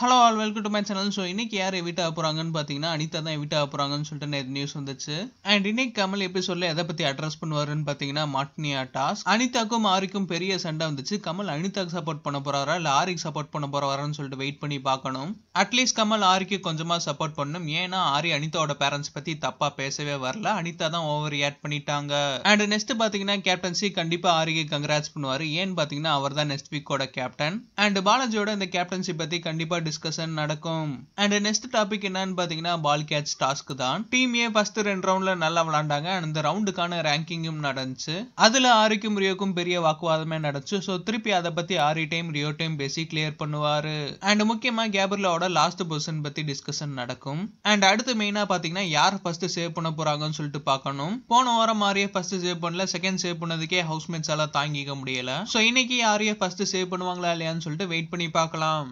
hello all welcome to my channel so இன்னைக்கு யார் எவிட் போகிறாங்கன்னு பார்த்தீங்கன்னா அனிதா தான் எவிட் போகிறாங்கன்னு சொல்லிட்டு நிறைய நியூஸ் வந்துச்சு அண்ட் இன்னைக்கு கமல் சொல்ல எதை பற்றி அட்ரஸ் பண்ணுவாருன்னு பார்த்தீங்கன்னா மாட்னியா டாஸ் அனிதாக்கும் ஆரிக்கும் பெரிய சண்டை வந்துச்சு கமல் அனிதாக்கு சப்போர்ட் பண்ண போறாரா இல்லை ஆரிக்கு சப்போர்ட் பண்ண போறாரான்னு சொல்லிட்டு வெயிட் பண்ணி பார்க்கணும் அட்லீஸ்ட் கமல் ஆரிக்கு கொஞ்சமாக சப்போர்ட் பண்ணணும் ஏன்னா ஆரி அனிதாவோட பேரண்ட்ஸ் பற்றி தப்பாக பேசவே வரல அனிதா தான் ஓவர் ரியாக்ட் பண்ணிட்டாங்க அண்ட் நெக்ஸ்ட் பார்த்தீங்கன்னா கேப்டன்சி கண்டிப்பாக ஆரிக்கு கங்க்ராட்ஸ் பண்ணுவார் ஏன்னு பார்த்தீங்கன்னா அவர் தான் நெக்ஸ்ட் வீக்கோட கேப்டன் அண்ட் பாலாஜியோட இந்த கேப்டன்சி பற்றி கண்டிப்பாக டிஸ்கஷன் நடக்கும் அண்ட் நெக்ஸ்ட் டாபிக் என்னன்னு பாத்தீங்கன்னா பால் கேட்ச் டாஸ்க் தான் டீம் ஏ ஃபர்ஸ்ட் ரெண்டு ரவுண்ட்ல நல்லா விளாண்டாங்க அண்ட் ரவுண்டுக்கான ரேங்கிங்கும் நடந்துச்சு அதுல ஆரிக்கும் ரியோக்கும் பெரிய வாக்குவாதமே நடந்துச்சு ஸோ திருப்பி அதை பத்தி ஆரி டைம் ரியோ டைம் பேசி கிளியர் பண்ணுவாரு அண்ட் முக்கியமா கேபர்லாவோட லாஸ்ட் பொசிஷன் பத்தி டிஸ்கஷன் நடக்கும் அண்ட் அடுத்து மெயினா பாத்தீங்கன்னா யார் ஃபர்ஸ்ட் சேவ் பண்ண போறாங்கன்னு சொல்லிட்டு பார்க்கணும் போன வாரம் ஆரியை ஃபர்ஸ்ட் சேவ் பண்ணல செகண்ட் சேவ் பண்ணதுக்கே ஹவுஸ்மேட்ஸ் எல்லாம் தாங்கிக்க முடியல ஸோ இன்னைக்கு ஆரியை ஃபர்ஸ்ட் சேவ் பண்ணுவாங்களா இல்லையான்னு சொல்லிட்டு வெயிட் பண்ணி பார்க்கலாம்